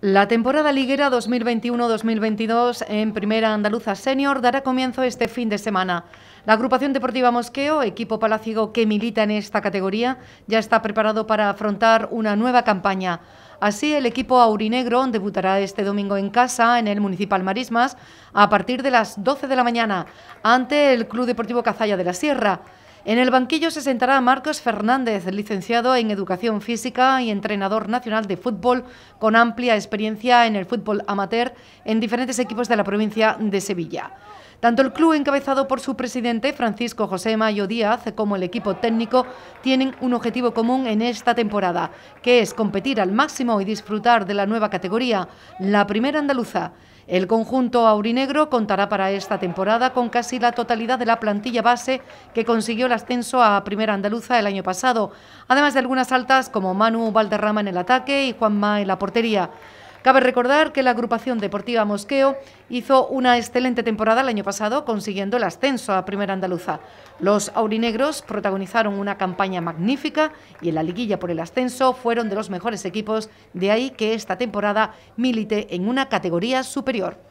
La temporada liguera 2021-2022 en Primera Andaluza Senior dará comienzo este fin de semana. La agrupación deportiva Mosqueo, equipo palaciego que milita en esta categoría, ya está preparado para afrontar una nueva campaña. Así, el equipo aurinegro debutará este domingo en casa, en el Municipal Marismas, a partir de las 12 de la mañana, ante el Club Deportivo Cazalla de la Sierra. En el banquillo se sentará Marcos Fernández, licenciado en Educación Física y entrenador nacional de fútbol, con amplia experiencia en el fútbol amateur en diferentes equipos de la provincia de Sevilla. Tanto el club encabezado por su presidente, Francisco José Mayo Díaz, como el equipo técnico tienen un objetivo común en esta temporada, que es competir al máximo y disfrutar de la nueva categoría, la primera andaluza. El conjunto aurinegro contará para esta temporada con casi la totalidad de la plantilla base que consiguió el ascenso a Primera Andaluza el año pasado, además de algunas altas como Manu Valderrama en el ataque y Juanma en la portería. Cabe recordar que la agrupación deportiva Mosqueo hizo una excelente temporada el año pasado consiguiendo el ascenso a Primera Andaluza. Los aurinegros protagonizaron una campaña magnífica y en la liguilla por el ascenso fueron de los mejores equipos, de ahí que esta temporada milite en una categoría superior.